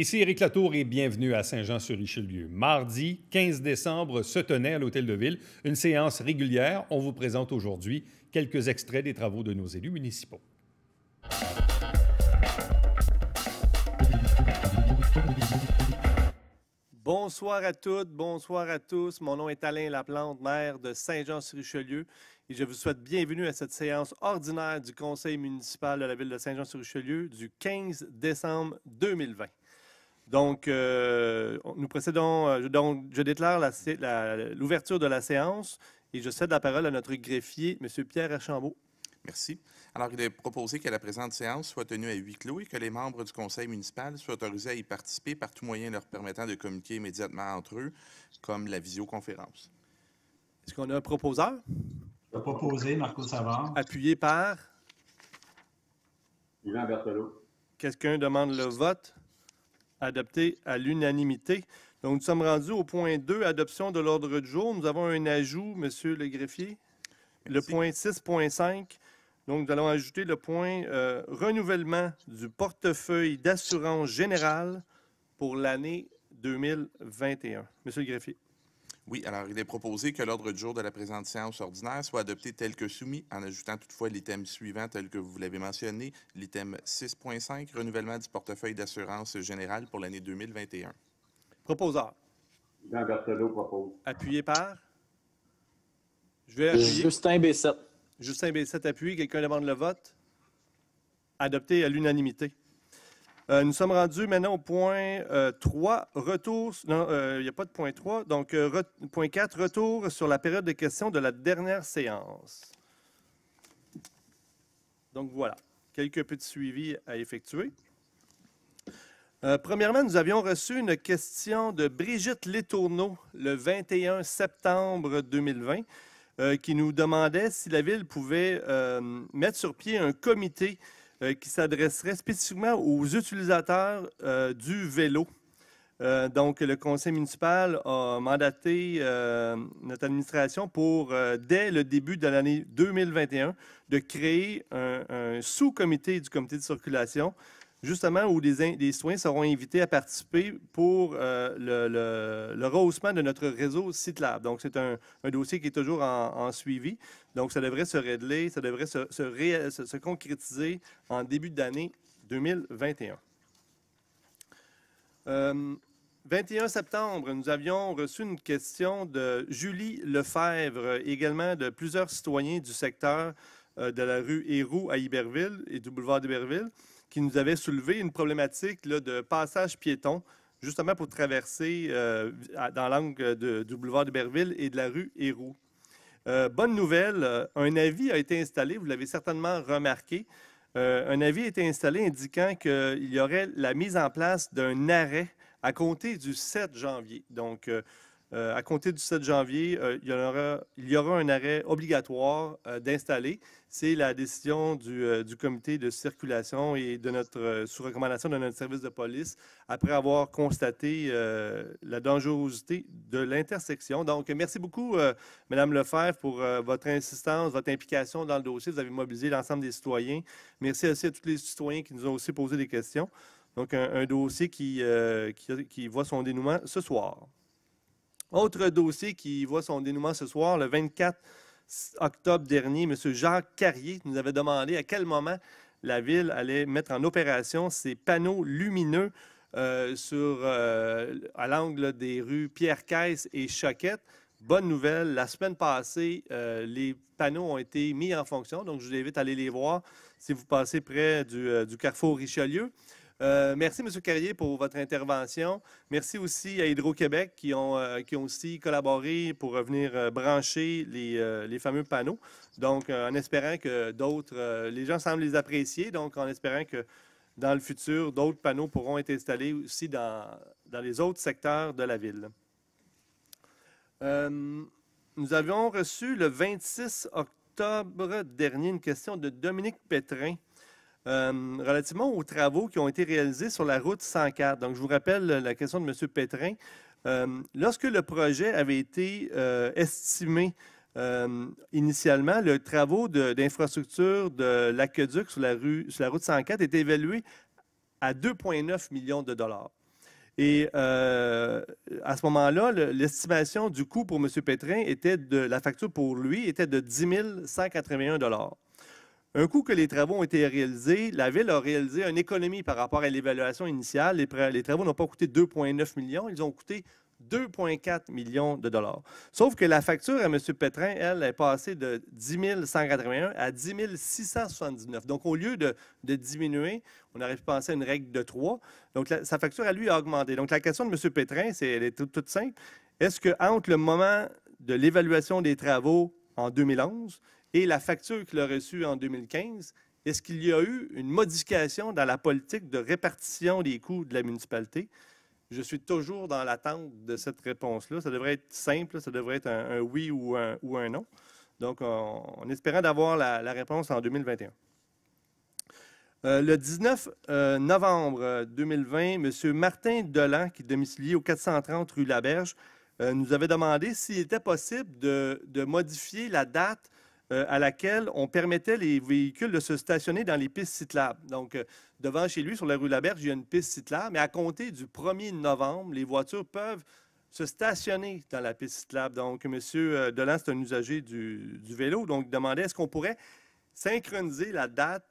Ici Éric Latour et bienvenue à Saint-Jean-sur-Richelieu. Mardi 15 décembre se tenait à l'Hôtel de Ville une séance régulière. On vous présente aujourd'hui quelques extraits des travaux de nos élus municipaux. Bonsoir à toutes, bonsoir à tous. Mon nom est Alain Laplante, maire de Saint-Jean-sur-Richelieu, et je vous souhaite bienvenue à cette séance ordinaire du Conseil municipal de la ville de Saint-Jean-sur-Richelieu du 15 décembre 2020. Donc, euh, nous précédons. Euh, je déclare l'ouverture de la séance et je cède la parole à notre greffier, M. Pierre Archambault. Merci. Alors, il est proposé que la présente séance soit tenue à huis clos et que les membres du conseil municipal soient autorisés à y participer par tout moyen leur permettant de communiquer immédiatement entre eux, comme la visioconférence. Est-ce qu'on a un proposeur? Proposé, Marco Savard. Appuyé par? Yvan Bertolo. Quelqu'un demande le vote? adopté à l'unanimité. Donc, nous sommes rendus au point 2, adoption de l'ordre du jour. Nous avons un ajout, M. le greffier. Le point 6.5. Donc, nous allons ajouter le point euh, renouvellement du portefeuille d'assurance générale pour l'année 2021. Monsieur le greffier. Oui, alors il est proposé que l'ordre du jour de la présente séance ordinaire soit adopté tel que soumis, en ajoutant toutefois l'item suivant tel que vous l'avez mentionné, l'item 6.5, renouvellement du portefeuille d'assurance générale pour l'année 2021. Proposant. Jean Berthelot propose. Appuyé par? Je vais Justin Bessette. Justin Bessette appuie. Quelqu'un demande le vote? Adopté à l'unanimité. Euh, nous sommes rendus maintenant au point 3, euh, retour, non, euh, il n'y a pas de point 3, donc point 4, retour sur la période de questions de la dernière séance. Donc voilà, quelques petits suivis à effectuer. premièrement, nous avions reçu une question de Brigitte Letourneau le 21 septembre 2020 qui nous demandait si la Ville pouvait mettre sur pied un comité euh, qui s'adresserait spécifiquement aux utilisateurs euh, du vélo. Euh, donc, le conseil municipal a mandaté notre administration pour, dès le début de l'année 2021, de créer un, un sous-comité du comité de circulation justement, où des, des seront invités à participer pour euh, le, rehaussement de notre réseau CITLAB. Donc, c'est un, dossier qui est toujours en, suivi. Donc, ça devrait se régler, ça devrait se, concrétiser en début d'année 2021. 21 euh, septembre, nous avions reçu une question de Julie Lefebvre, également de plusieurs citoyens du secteur euh, de la rue Héroux à Iberville et du boulevard d'Iberville qui nous avait soulevé une problématique de passage piéton, justement pour traverser euh, dans l'angle du boulevard de Berville et de la rue Héroux. Euh, bonne nouvelle, euh, un avis a été installé, vous l'avez certainement remarqué. un avis a été installé indiquant qu'il y aurait la mise en place d'un arrêt à compter du 7 janvier. Donc, euh, à compter du 7 janvier, euh, il, y aura, un arrêt obligatoire euh, d'installer. C'est la décision du, comité de circulation et de notre, sous recommandation de notre service de police, après avoir constaté la dangerosité de l'intersection. Donc, merci beaucoup, Madame Lefebvre, pour votre insistance, votre implication dans le dossier. Vous avez mobilisé l'ensemble des citoyens. Merci aussi à tous les citoyens qui nous ont aussi posé des questions. Donc, un, dossier qui voit son dénouement ce soir. Autre dossier qui voit son dénouement ce soir, le 24 octobre dernier, M. Jacques Carrier nous avait demandé à quel moment la ville allait mettre en opération ses panneaux lumineux euh, sur, euh, à l'angle des rues Pierre-Caisse et Choquette. Bonne nouvelle, la semaine passée, euh, les panneaux ont été mis en fonction, donc je vous invite à aller les voir si vous passez près du carrefour Richelieu. Euh, merci, M. Carrier, pour votre intervention. Merci aussi à Hydro-Québec qui, ont, euh, qui ont aussi collaboré pour euh, venir brancher les, les, fameux panneaux. Donc, en espérant que d'autres, les gens semblent les apprécier, donc en espérant que dans le futur, d'autres panneaux pourront être installés aussi dans, dans les autres secteurs de la ville. nous avions reçu le 26 octobre dernier une question de Dominique Pétrin euh, relativement aux travaux qui ont été réalisés sur la route 104. Donc, je vous rappelle la question de M. Pétrin. Euh, lorsque le projet avait été euh, estimé initialement, le travaux d'infrastructure de, l'aqueduc sur, la sur, la route 104 était évalué à 2,9 millions de dollars. Et à ce moment-là, l'estimation du coût pour M. Pétrin était de la facture pour lui était de 10 181 dollars. Un coup que les travaux ont été réalisés, la Ville a réalisé une économie par rapport à l'évaluation initiale. Les, travaux n'ont pas coûté 2,9 millions, ils ont coûté 2,4 millions de dollars. Sauf que la facture à M. Pétrin, elle, est passée de 10 181 à 10 679. Donc, au lieu de, diminuer, on aurait pu penser à une règle de 3. Donc, sa facture à lui a augmenté. Donc, la question de M. Pétrin, c'est, elle est toute, simple. Est-ce que entre le moment de l'évaluation des travaux en 2011 et la facture qu'il a reçue en 2015, est-ce qu'il y a eu une modification dans la politique de répartition des coûts de la municipalité? Je suis toujours dans l'attente de cette réponse-là. Ça devrait être simple, ça devrait être un, oui ou un, non. Donc, en espérant d'avoir la, réponse en 2021. Euh, le 19 euh, novembre 2020, euh, M. Martin Delan, qui est domicilié au 430 rue La Berge, nous avait demandé s'il était possible de, de modifier la date euh, à laquelle on permettait les véhicules de se stationner dans les pistes cyclables. Donc, euh, devant chez lui, sur la rue la Berge, il y a une piste cyclable, mais à compter du 1er novembre, les voitures peuvent se stationner dans la piste cyclable. Donc, M. Euh, Delan, c'est un usager du, vélo, donc demandait est-ce qu'on pourrait synchroniser la date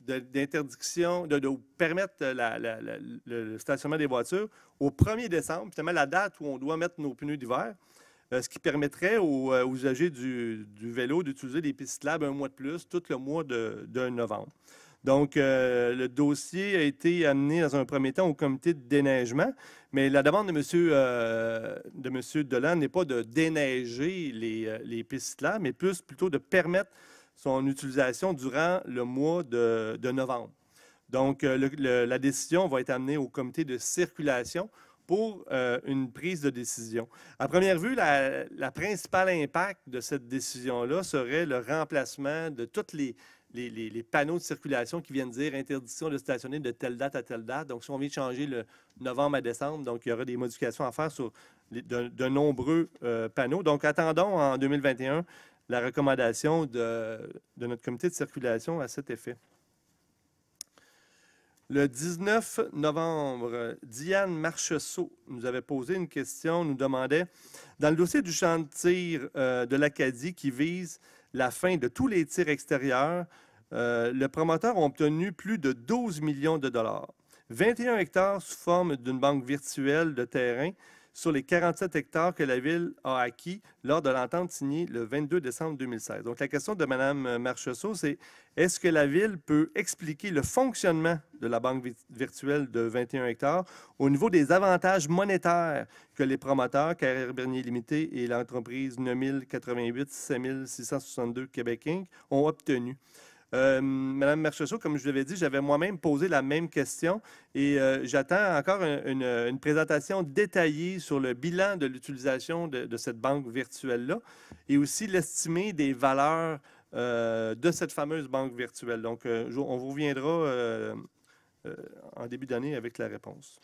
d'interdiction, de, permettre le stationnement des voitures au 1er décembre, finalement la date où on doit mettre nos pneus d'hiver. Euh, ce qui permettrait aux, euh, usagers du, vélo d'utiliser les pistes lab un mois de plus, tout le mois de, novembre. Donc, euh, le dossier a été amené dans un premier temps au comité de déneigement, mais la demande de M. de monsieur Delan n'est pas de déneiger les, les pistes cyclables, mais plus plutôt de permettre son utilisation durant le mois de, novembre. Donc, la décision va être amenée au comité de circulation pour euh, une prise de décision. À première vue, la, la principale impact de cette décision-là serait le remplacement de toutes les, panneaux de circulation qui viennent dire interdiction de stationner de telle date à telle date. Donc, si on vient de changer le novembre à décembre, donc il y aura des modifications à faire sur de, nombreux euh, panneaux. Donc, attendons en 2021 la recommandation de notre comité de circulation à cet effet. Le 19 novembre, Diane Marcheseau nous avait posé une question, nous demandait, dans le dossier du champ de tir euh, de l'Acadie qui vise la fin de tous les tirs extérieurs, euh, le promoteur a obtenu plus de 12 millions de dollars. 21 hectares sous forme d'une banque virtuelle de terrain sur les 47 hectares que la Ville a acquis lors de l'entente signée le 22 décembre 2016. Donc, la question de Mme euh, Marcheseau, c'est est-ce que la Ville peut expliquer le fonctionnement de la banque virtuelle de 21 hectares au niveau des avantages monétaires que les promoteurs, Carrière Bernier Limité et l'entreprise 9088-5662 Québec Inc., ont obtenus? Euh, Madame Marchessault, comme je vous l'avais dit, j'avais moi-même posé la même question et euh, j'attends encore une, présentation détaillée sur le bilan de l'utilisation de, cette banque virtuelle-là et aussi l'estimé des valeurs euh, de cette fameuse banque virtuelle. Donc, on vous reviendra en début d'année avec la réponse.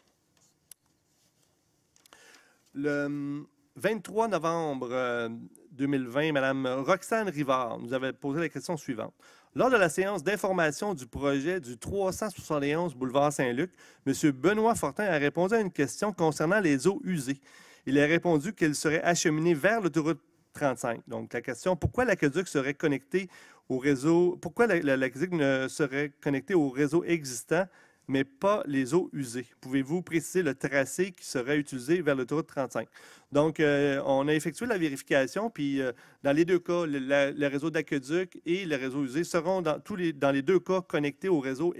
Le 23 hum, novembre 2020, Madame Roxane Rivard nous avait posé la question suivante. Lors de la séance d'information du projet du 371 boulevard Saint-Luc, M. Benoît Fortin a répondu à une question concernant les eaux usées. Il a répondu qu'elles seraient acheminées vers l'autoroute 35. Donc, la question, pourquoi l'aqueduc serait connecté au réseau, pourquoi l'aqueduc ne serait connecté au réseau existant mais pas les eaux usées. Pouvez-vous préciser le tracé qui serait utilisé vers le de 35? Donc, euh, on a effectué la vérification, puis euh, dans les deux cas, le, réseau d'aqueduc et le réseau usé seront dans, tous les, dans les deux cas connectés au réseau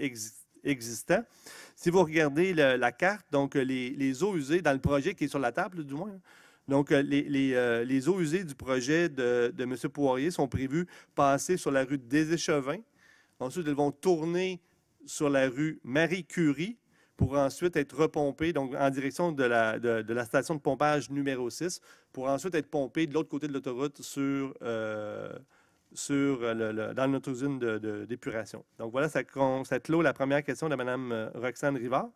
existant Si vous regardez la carte, donc euh, les, eaux usées dans le projet qui est sur la table, du moins, donc les, les, eaux usées du projet de, de M. Poirier sont prévues passer sur la rue des Échevins. Ensuite, elles vont tourner sur la rue Marie-Curie pour ensuite être repompé donc, en direction de la, de, la, station de pompage numéro 6 pour ensuite être pompé de l'autre côté de l'autoroute sur, euh, sur le, dans notre usine d'épuration. donc voilà, ça, clôt la première question de Mme euh, Roxane Rivard.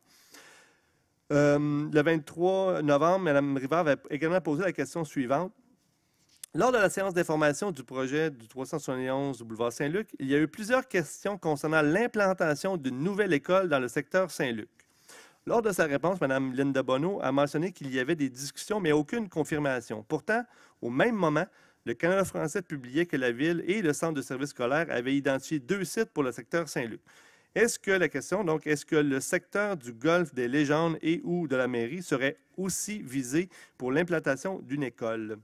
Euh, le 23 novembre, Mme Rivard avait également posé la question suivante. Lors de la séance d'information du projet du 371 boulevard Saint-Luc, il y a eu plusieurs questions concernant l'implantation d'une nouvelle école dans le secteur Saint-Luc. Lors de sa réponse, Mme Linda Bonneau a mentionné qu'il y avait des discussions, mais aucune confirmation. Pourtant, au même moment, le Canada français publiait que la ville et le centre de services scolaires avaient identifié deux sites pour le secteur Saint-Luc. Est-ce que la question, donc, est-ce que le secteur du golfe des légendes et ou de la mairie serait aussi visé pour l'implantation d'une école?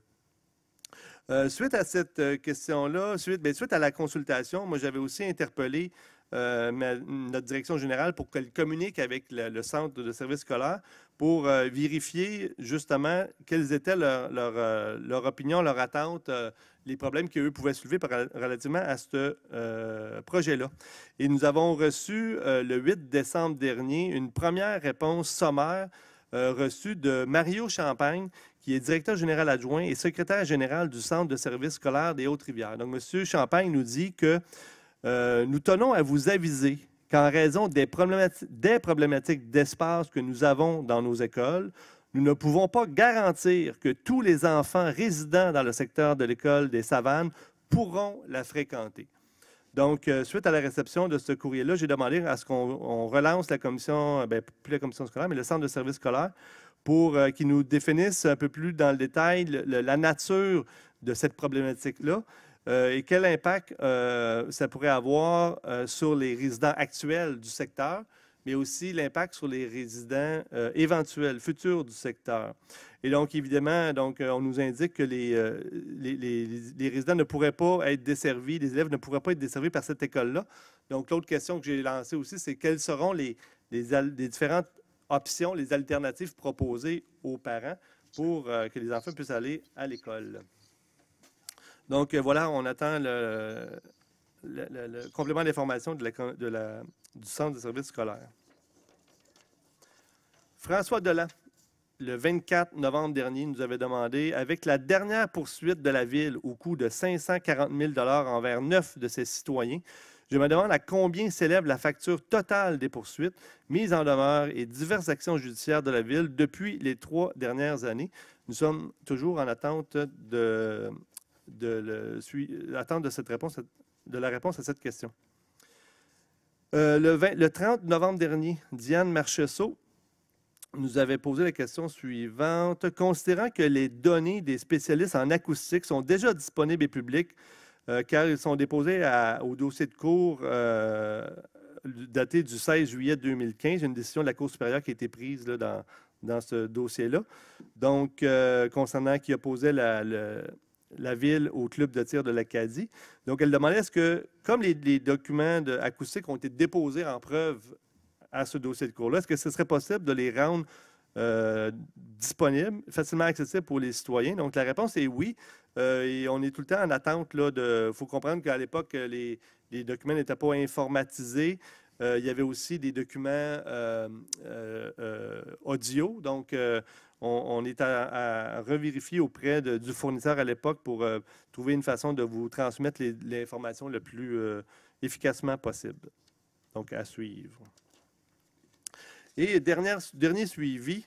Euh, suite à cette euh, question-là, suite, ben, suite à la consultation, moi, j'avais aussi interpellé euh, notre direction générale pour qu'elle communique avec le, centre de services scolaires pour vérifier justement quelles étaient leurs leur, leur opinions, leurs attentes, les problèmes qu'eux pouvaient soulever relativement à ce projet-là. Et nous avons reçu le 8 décembre dernier une première réponse sommaire reçue de Mario Champagne, qui est directeur général adjoint et secrétaire général du Centre de services scolaires des Hautes-Rivières. Donc, M. Champagne nous dit que euh, nous tenons à vous aviser qu'en raison des, des problématiques d'espace que nous avons dans nos écoles, nous ne pouvons pas garantir que tous les enfants résidant dans le secteur de l'école des Savanes pourront la fréquenter. Donc, euh, suite à la réception de ce courrier-là, j'ai demandé à ce qu'on relance la commission, bien, plus la commission scolaire, mais le centre de services scolaires, pour euh, qu'ils nous définissent un peu plus dans le détail la nature de cette problématique-là euh, et quel impact euh, ça pourrait avoir sur les résidents actuels du secteur, mais aussi l'impact sur les résidents éventuels, futurs du secteur. Et donc, évidemment, donc, on nous indique que les, les, résidents ne pourraient pas être desservis, les élèves ne pourraient pas être desservis par cette école-là. Donc, l'autre question que j'ai lancée aussi, c'est quelles seront les, les, les, différentes options, les alternatives proposées aux parents pour euh, que les enfants puissent aller à l'école. Donc euh, voilà, on attend le, le, complément d'information du Centre des services scolaires. François Delan, le 24 novembre dernier, nous avait demandé, avec la dernière poursuite de la ville au coût de 540 000 envers neuf de ses citoyens, je me demande à combien s'élève la facture totale des poursuites, mises en demeure et diverses actions judiciaires de la Ville depuis les trois dernières années. Nous sommes toujours en attente de, de, la réponse à cette question. Euh, le, le 30 novembre dernier, Diane Marchesseau, nous avait posé la question suivante. Considérant que les données des spécialistes en acoustique sont déjà disponibles et publiques, euh, car ils sont déposés au dossier de cours euh, daté du 16 juillet 2015, une décision de la Cour supérieure qui a été prise dans, dans ce dossier-là. Donc, euh, concernant qui opposait la, la, ville au club de tir de l'Acadie. Donc, elle demandait est-ce que, comme les, documents de, acoustiques ont été déposés en preuve à ce dossier de cours-là, est-ce que ce serait possible de les rendre disponibles, facilement accessibles pour les citoyens? Donc, la réponse est oui. Euh, et on est tout le temps en attente. Il faut comprendre qu'à l'époque, euh, les, documents n'étaient pas informatisés. Euh, il y avait aussi des documents audio. Donc, on, est à, revérifier auprès du fournisseur à l'époque pour trouver une façon de vous transmettre l'information le plus efficacement possible. Donc, à suivre. Et dernière, dernier suivi,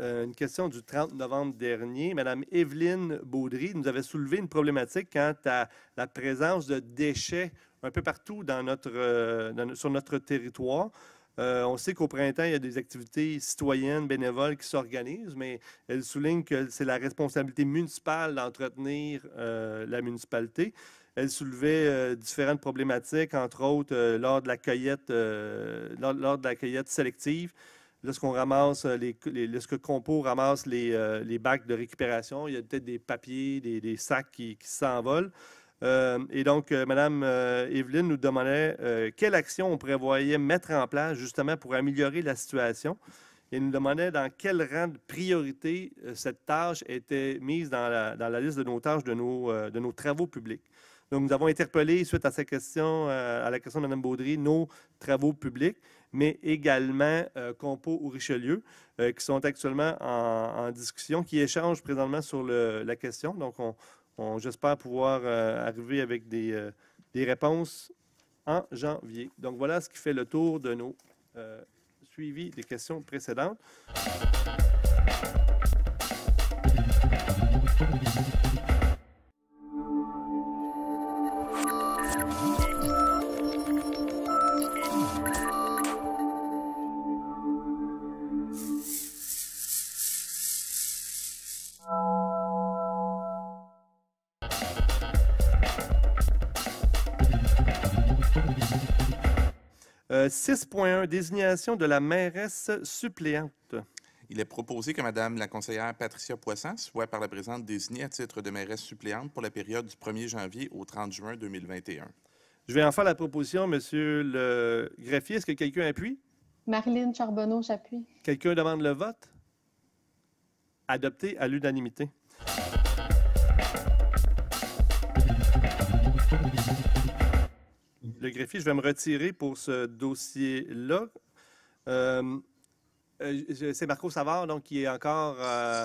euh, une question du 30 novembre dernier. Madame Evelyne Baudry nous avait soulevé une problématique quant hein, à la présence de déchets un peu partout dans notre, euh, sur notre territoire. Euh, on sait qu'au printemps, il y a des activités citoyennes, bénévoles qui s'organisent, mais elle souligne que c'est la responsabilité municipale d'entretenir la municipalité. Elle soulevait différentes problématiques, entre autres lors, de la cueillette, lors, de la cueillette sélective lorsqu'on ramasse, euh, les, lorsque Compo ramasse les, euh, les, bacs de récupération, il y a peut-être des papiers, des, des sacs qui, qui s'envolent. Euh, et donc, Madame Mme Evelyne nous demandait quelle action on prévoyait mettre en place justement pour améliorer la situation. Et nous demandait dans quel rang de priorité cette tâche était mise dans la, dans la, liste de nos tâches, de nos, de nos travaux publics. Donc, nous avons interpellé, suite à cette question, à la question de Mme Baudry, nos travaux publics mais également euh, Compo ou Richelieu, euh, qui sont actuellement en, discussion, qui échangent présentement sur la question. Donc, on, on j'espère pouvoir euh, arriver avec des, des, réponses en janvier. Donc, voilà ce qui fait le tour de nos suivis des questions précédentes. 6.1, désignation de la mairesse suppléante. Il est proposé que Mme la conseillère Patricia Poisson soit par la présente désignée à titre de mairesse suppléante pour la période du 1er janvier au 30 juin 2021. Je vais en faire la proposition, M. le greffier. Est-ce que quelqu'un appuie? Marilyn Charbonneau, j'appuie. Quelqu'un demande le vote? Adopté à l'unanimité. le greffier. Je vais me retirer pour ce dossier-là. Euh, euh, c'est Marco Savard, donc, qui est encore euh,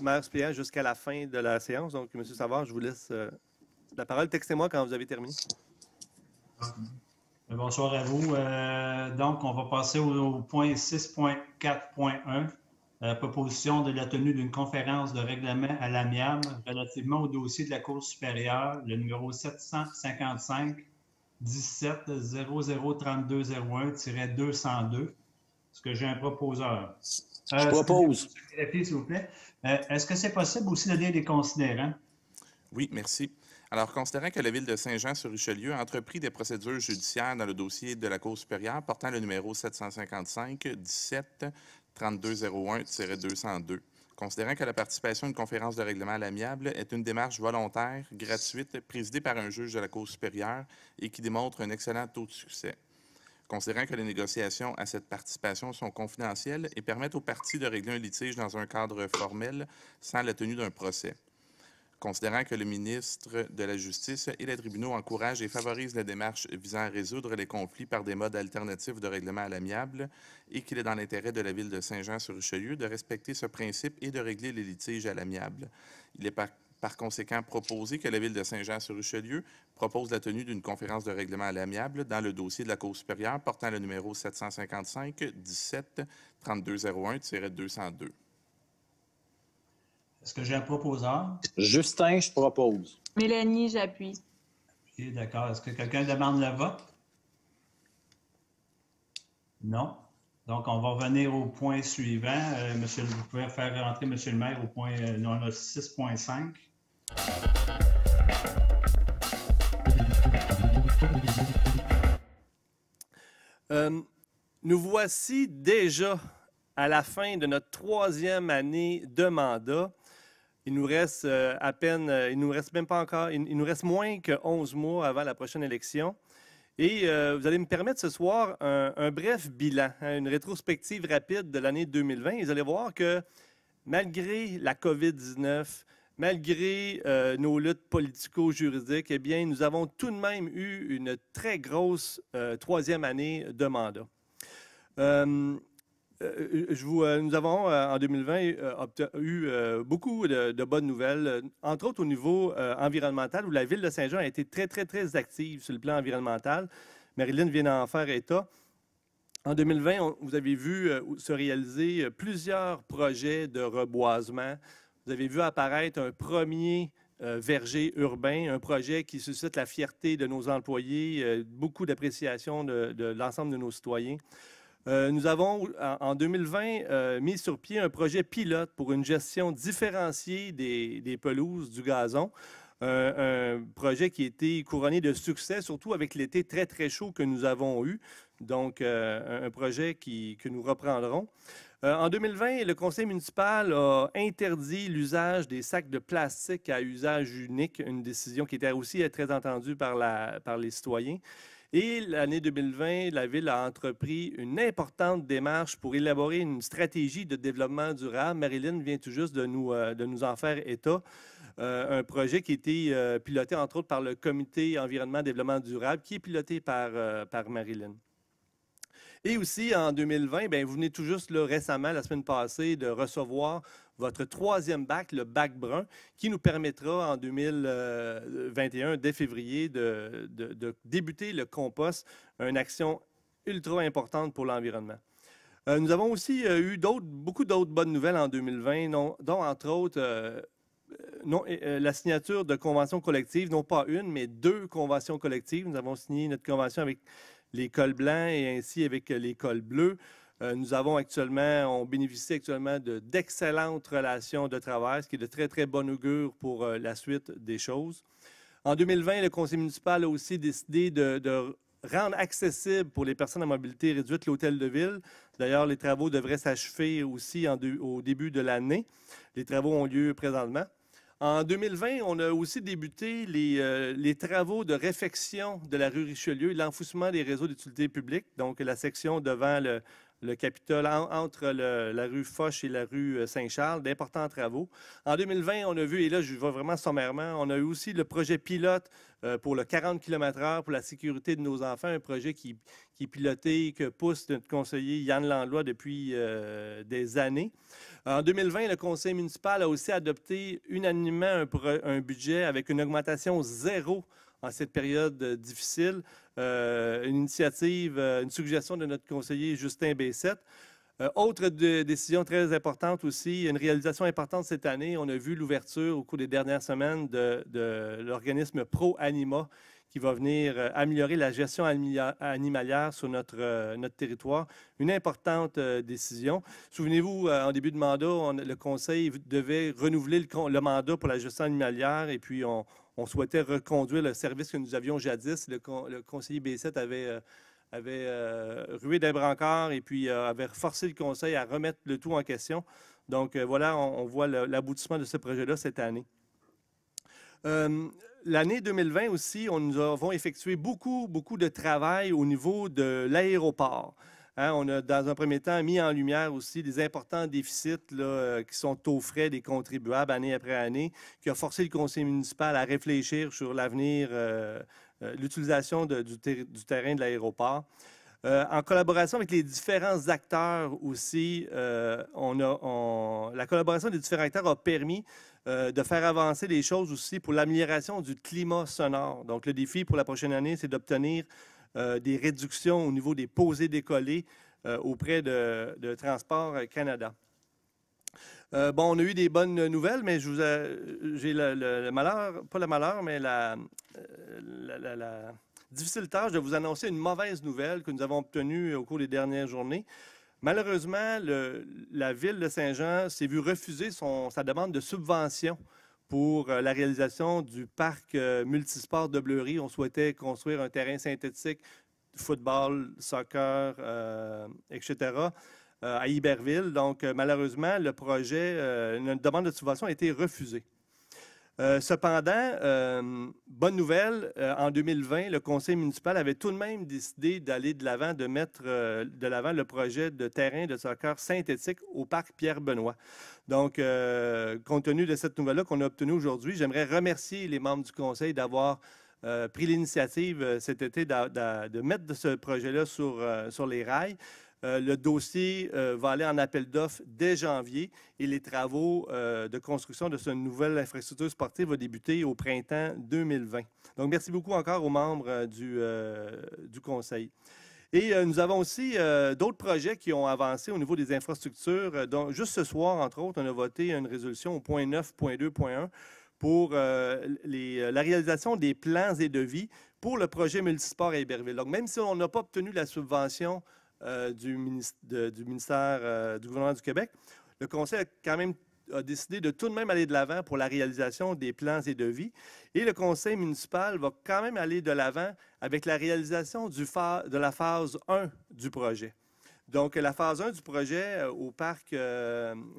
maire suppléant jusqu'à la fin de la séance. Donc, M. Savard, je vous laisse la parole. Textez-moi quand vous avez terminé. Ah, bonsoir à vous. donc, on va passer au, point 6.4.1, la proposition de la tenue d'une conférence de règlement à l'AMIAM relativement au dossier de la Cour supérieure, le numéro 755 17 00 3201 202 Est-ce que j'ai un proposeur? Je euh, propose. S'il vous plaît. Euh, est-ce que c'est possible aussi de lire des considérants? Oui, merci. Alors, considérant que la Ville de Saint-Jean-sur-Richelieu a entrepris des procédures judiciaires dans le dossier de la Cour supérieure portant le numéro 755 17 3201-202 considérant que la participation à une conférence de règlement à l'amiable est une démarche volontaire, gratuite, présidée par un juge de la Cour supérieure et qui démontre un excellent taux de succès. Considérant que les négociations à cette participation sont confidentielles et permettent aux parties de régler un litige dans un cadre formel sans la tenue d'un procès considérant que le ministre de la Justice et les tribunaux encouragent et favorisent la démarche visant à résoudre les conflits par des modes alternatifs de règlement à l'amiable et qu'il est dans l'intérêt de la Ville de Saint-Jean-sur-Richelieu de respecter ce principe et de régler les litiges à l'amiable. Il est par conséquent proposé que la Ville de Saint-Jean-sur-Richelieu propose la tenue d'une conférence de règlement à l'amiable dans le dossier de la Cour supérieure portant le numéro 755 17 3201-202. Est-ce que j'ai un proposeur? Justin, je propose. Mélanie, j'appuie. D'accord. Est-ce que quelqu'un demande le vote? Non. Donc, on va revenir au point suivant. Euh, monsieur, vous pouvez faire rentrer M. le maire au point 6.5. Euh, euh, nous voici déjà à la fin de notre troisième année de mandat il nous reste euh, à peine, euh, il nous reste même pas encore, il, nous reste moins que 11 mois avant la prochaine élection. Et euh, vous allez me permettre ce soir un, bref bilan, hein, une rétrospective rapide de l'année 2020. vous allez voir que malgré la COVID-19, malgré nos luttes politico-juridiques, eh bien, nous avons tout de même eu une très grosse troisième année de mandat. Euh, je vous, euh, nous avons euh, en 2020 eu beaucoup de, bonnes nouvelles, entre autres au niveau environnemental, où la ville de Saint-Jean a été très, très, très active sur le plan environnemental. Marilyn vient d'en faire état. En 2020, vous avez vu se réaliser plusieurs projets de reboisement. Vous avez vu apparaître un premier verger urbain, un projet qui suscite la fierté de nos employés, beaucoup d'appréciation de l'ensemble de nos citoyens. Euh, nous avons, en 2020, euh, mis sur pied un projet pilote pour une gestion différenciée des, pelouses, du gazon. Euh, un projet qui a été couronné de succès, surtout avec l'été très, très chaud que nous avons eu. Donc, un projet que nous reprendrons. en 2020, le conseil municipal a interdit l'usage des sacs de plastique à usage unique, une décision qui était aussi très entendue par les citoyens. Et l'année 2020, la Ville a entrepris une importante démarche pour élaborer une stratégie de développement durable. Marilyn vient tout juste de nous, euh, de nous en faire état. Euh, un projet qui était été euh, piloté entre autres par le Comité environnement et développement durable, qui est piloté par, par Marilyn. Et aussi, en 2020, ben, vous venez tout juste récemment, la semaine passée, de recevoir votre troisième bac, le bac brun, qui nous permettra en 2021, euh, dès février, de, débuter le compost, une action ultra importante pour l'environnement. Euh, nous avons aussi euh, eu beaucoup d'autres bonnes nouvelles en 2020, dont entre autres non, la signature de conventions collectives, non pas une, mais deux conventions collectives. Nous avons signé notre convention avec les cols blancs et ainsi avec les cols bleus. Euh, nous avons actuellement, on bénéficie actuellement d'excellentes relations de travail, ce qui est de très, très bon augure pour euh, la suite des choses. En 2020, le conseil municipal a aussi décidé de, rendre accessible pour les personnes à mobilité réduite l'hôtel de ville. D'ailleurs, les travaux devraient s'achever aussi au début de l'année. Les travaux ont lieu présentement. En 2020, on a aussi débuté euh, les, travaux de réfection de la rue Richelieu, l'enfouissement des réseaux d'utilité publique, donc la section devant le, le Capitole, entre la rue Foch et la rue euh, Saint-Charles, d'importants travaux. En 2020, on a vu, et là je vais vraiment sommairement, on a eu aussi le projet pilote euh, pour le 40 km/h pour la sécurité de nos enfants, un projet qui, est piloté et que pousse notre conseiller Yann Landlois depuis euh, des années. En 2020, le conseil municipal a aussi adopté unanimement un budget avec une augmentation zéro en cette période euh, difficile, euh, une initiative, euh, une suggestion de notre conseiller Justin Bessette. autre décision très importante aussi, une réalisation importante cette année, on a vu l'ouverture au cours des dernières semaines de, l'organisme l'organisme anima qui va venir améliorer la gestion animalière sur notre, notre territoire. Une importante décision. Souvenez-vous, en début de mandat, le Conseil devait renouveler le, le, mandat pour la gestion animalière et puis on, on souhaitait reconduire le service que nous avions jadis. Le, conseiller B7 avait, euh, euh, rué des brancards et puis euh, avait forcé le conseil à remettre le tout en question. Donc voilà, on, voit l'aboutissement de ce projet-là cette année. L'année 2020 aussi, nous avons effectué beaucoup, beaucoup de travail au niveau de l'aéroport. Hein, on a, dans un premier temps, mis en lumière aussi des importants déficits euh, qui sont aux frais des contribuables année après année, qui a forcé le conseil municipal à réfléchir sur l'avenir, euh, euh, l'utilisation du, terrain de l'aéroport. en collaboration avec les différents acteurs aussi, la collaboration des différents acteurs a permis de faire avancer les choses aussi pour l'amélioration du climat sonore. Donc, le défi pour la prochaine année, c'est d'obtenir euh, des réductions au niveau des posés-décollés euh, auprès de, de, Transport Canada. Euh, bon, on a eu des bonnes nouvelles, mais j'ai le, malheur, pas le malheur, mais la, difficile tâche de vous annoncer une mauvaise nouvelle que nous avons obtenue au cours des dernières journées. Malheureusement, la ville de Saint-Jean s'est vue refuser sa demande de subvention pour euh, la réalisation du parc euh, multisport de Bleury. On souhaitait construire un terrain synthétique, football, soccer, euh, etc. à Iberville. Donc, malheureusement, le projet, une demande de subvention a été refusée. Euh, cependant, euh, bonne nouvelle, euh, en 2020, le conseil municipal avait tout de même décidé d'aller de l'avant, de mettre de l'avant le projet de terrain de soccer synthétique au parc Pierre-Benoît. Donc, compte tenu de cette nouvelle-là qu'on a obtenue aujourd'hui, j'aimerais remercier les membres du conseil d'avoir pris l'initiative cet été de, mettre ce projet-là sur, sur les rails. Euh, le dossier euh, va aller en appel d'offres dès janvier et les travaux euh, de construction de cette nouvelle infrastructure sportive vont débuter au printemps 2020. Donc, merci beaucoup encore aux membres du, Conseil. Et nous avons aussi d'autres projets qui ont avancé au niveau des infrastructures. juste ce soir, entre autres, on a voté une résolution au point 9.2.1 pour la réalisation des plans et devis pour le projet multisport à Iberville. Donc, même si on n'a pas obtenu la subvention euh, du, du, ministère euh, du gouvernement du Québec, le Conseil a quand même décidé de tout de même aller de l'avant pour la réalisation des plans et devis. Et le conseil municipal va quand même aller de l'avant avec la réalisation de la phase 1 du projet. Donc, la phase 1 du projet euh, au parc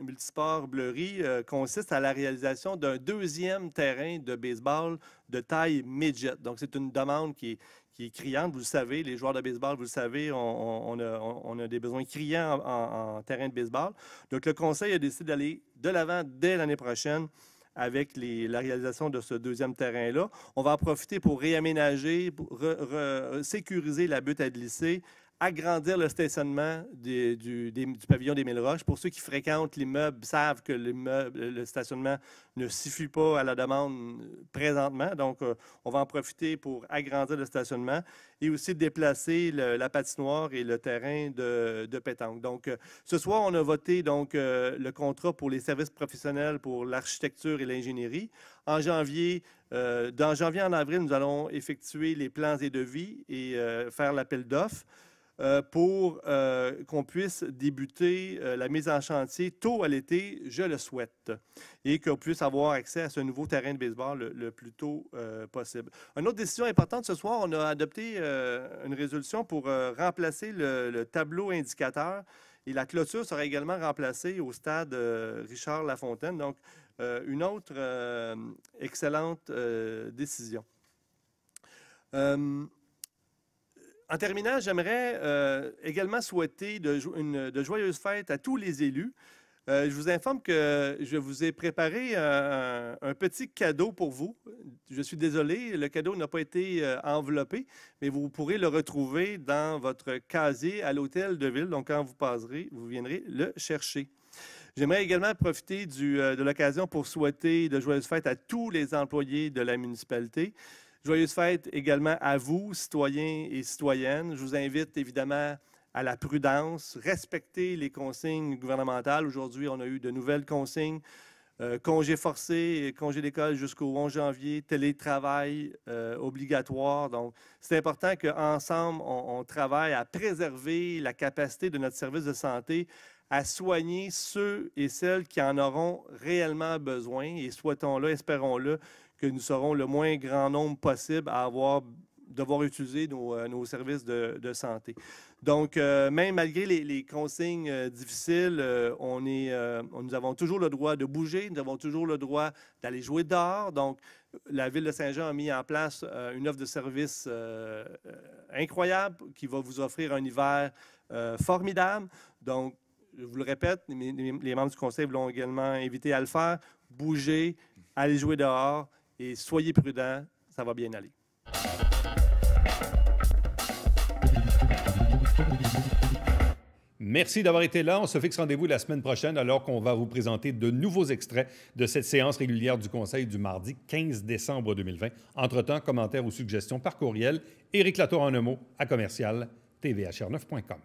multisport Bleury consiste à la réalisation d'un deuxième terrain de baseball de taille midget. Donc, c'est une demande qui est, criantes, Vous le savez, les joueurs de baseball, vous le savez, on, a, des besoins criants en, terrain de baseball. Donc, le conseil a décidé d'aller de l'avant dès l'année prochaine avec la réalisation de ce deuxième terrain-là. On va en profiter pour réaménager, pour sécuriser la butte à glisser, agrandir le stationnement du, pavillon des Mille Roches. Pour ceux qui fréquentent l'immeuble savent que le stationnement ne suffit pas à la demande euh, présentement. Donc, euh, on va en profiter pour agrandir le stationnement et aussi déplacer la patinoire et le terrain de, de pétanque. Donc, euh, ce soir, on a voté donc le contrat pour les services professionnels pour l'architecture et l'ingénierie. En janvier, dans janvier en avril, nous allons effectuer les plans et devis et faire l'appel d'offres. Euh, pour euh, qu'on puisse débuter euh, la mise en chantier tôt à l'été, je le souhaite, et qu'on puisse avoir accès à ce nouveau terrain de baseball le, plus tôt possible. Une autre décision importante ce soir, on a adopté une résolution pour remplacer le, tableau indicateur. Et la clôture sera également remplacée au stade Richard Lafontaine. Donc, une autre excellente décision. En terminant, j'aimerais euh, également souhaiter de, de joyeuses fêtes à tous les élus. Euh, je vous informe que je vous ai préparé un, petit cadeau pour vous. Je suis désolé, le cadeau n'a pas été euh, enveloppé, mais vous pourrez le retrouver dans votre casier à l'hôtel de ville. Donc, quand vous passerez, vous viendrez le chercher. J'aimerais également profiter de l'occasion pour souhaiter de joyeuses fêtes à tous les employés de la municipalité. Joyeuses fêtes également à vous, citoyens et citoyennes. Je vous invite évidemment à la prudence, respecter les consignes gouvernementales. Aujourd'hui, on a eu de nouvelles consignes. Euh, congés forcés, forcé, congé d'école jusqu'au 11 janvier, télétravail euh, obligatoire. Donc, c'est important qu'ensemble, on travaille à préserver la capacité de notre service de santé à soigner ceux et celles qui en auront réellement besoin. Et souhaitons-le, espérons-le, que nous serons le moins grand nombre possible à avoir devoir utiliser nos, euh, services de, santé. Donc, euh, même malgré les, consignes euh, difficiles, on est, nous avons toujours le droit de bouger, nous avons toujours le droit d'aller jouer dehors. Donc, la ville de Saint-Jean a mis en place une offre de services incroyable qui va vous offrir un hiver formidable. Donc, je vous le répète, les, les membres du conseil l'ont également invité à le faire, bouger, aller jouer dehors et soyez prudents, ça va bien aller. Merci d'avoir été là. On se fixe rendez-vous la semaine prochaine alors qu'on va vous présenter de nouveaux extraits de cette séance régulière du Conseil du mardi 15 décembre 2020. Entre-temps, commentaires ou suggestions par courriel, Éric Latour en un mot à commercial tvhr9.com.